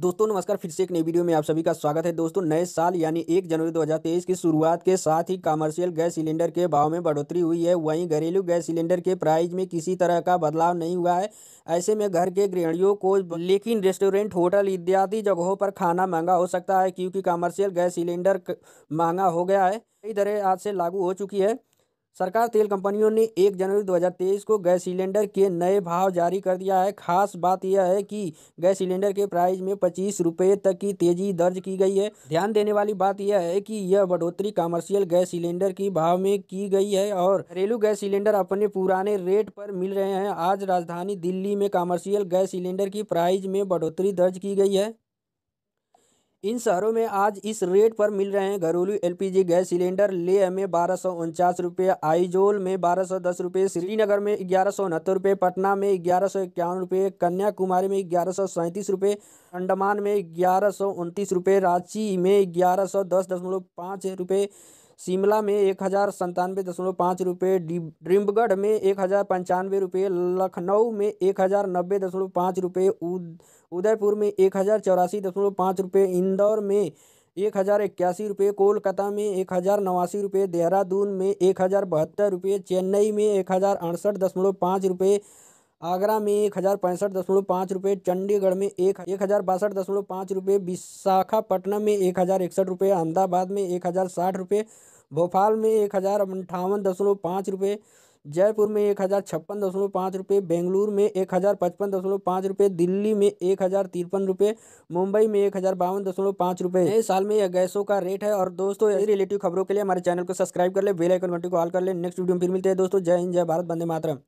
दोस्तों नमस्कार फिर से एक नई वीडियो में आप सभी का स्वागत है दोस्तों नए साल यानी एक जनवरी 2023 की शुरुआत के साथ ही कमर्शियल गैस सिलेंडर के भाव में बढ़ोतरी हुई है वहीं घरेलू गैस सिलेंडर के प्राइस में किसी तरह का बदलाव नहीं हुआ है ऐसे में घर के गृहणियों को लेकिन रेस्टोरेंट होटल इत्यादि जगहों पर खाना महंगा हो सकता है क्योंकि कॉमर्शियल गैस सिलेंडर महंगा हो गया है कई दरें आज से लागू हो चुकी है सरकार तेल कंपनियों ने 1 जनवरी 2023 को गैस सिलेंडर के नए भाव जारी कर दिया है खास बात यह है कि गैस सिलेंडर के प्राइस में पच्चीस रुपये तक की तेजी दर्ज की गई है ध्यान देने वाली बात यह है कि यह बढ़ोतरी कमर्शियल गैस सिलेंडर की भाव में की गई है और घरेलू गैस सिलेंडर अपने पुराने रेट पर मिल रहे हैं आज राजधानी दिल्ली में कॉमर्शियल गैस सिलेंडर की प्राइज़ में बढ़ोतरी दर्ज की गई है इन शहरों में आज इस रेट पर मिल रहे हैं घरेलू एलपीजी गैस सिलेंडर लेह में बारह सौ उनचास रुपये आईजोल में बारह सौ दस रुपये श्रीनगर में ग्यारह सौ उनहत्तर रुपये पटना में ग्यारह सौ इक्यावन रुपये कन्याकुमारी में ग्यारह सौ सैंतीस रुपये अंडमान में ग्यारह सौ उनतीस रुपये रांची में ग्यारह सौ दस दशमलव पाँच रुपये शिमला में एक हज़ार संतानवे दशमलव पाँच रुपये डिम्बगढ़ में एक हज़ार पंचानवे रुपये लखनऊ में एक हज़ार नब्बे दशमलव पाँच रुपये उदयपुर में एक हज़ार चौरासी दशमलव पाँच रुपये इंदौर में एक हज़ार इक्यासी रुपये कोलकाता में एक हज़ार नवासी रुपये देहरादून में एक हज़ार बहत्तर रुपये चेन्नई में एक हज़ार अड़सठ दशमलव पाँच रुपये आगरा में एक हज़ार पैंसठ दशमलव पाँच रुपये चंडीगढ़ में एक एक हज़ार बासठ दशमलव पाँच रुपये विशाखापट्टनम में एक हज़ार इकसठ रुपये अहमदाबाद में एक हज़ार साठ रुपये भोपाल में एक हज़ार अंठावन दशमलव पाँच रुपये जयपुर में एक हज़ार छप्पन दशमलव पाँच रुपये बेंगलुरु में एक हज़ार पचपन दशमलव पाँच रुपये दिल्ली में एक हज़ार तिरपन रुपये मुंबई में एक हज़ार बावन दशमलव पाँच रुपये नए साल में यह गैसों का रेट है और दोस्तों यही रिलेटिव खबरों के लिए हमारे चैनल को सब्सक्राइब कर ले बेल आइकन घंटी को ऑल कर ले नेक्स्ट वीडियो में फिर मिलते हैं दोस्तों जय हिंद जय भारत बंदे मातरम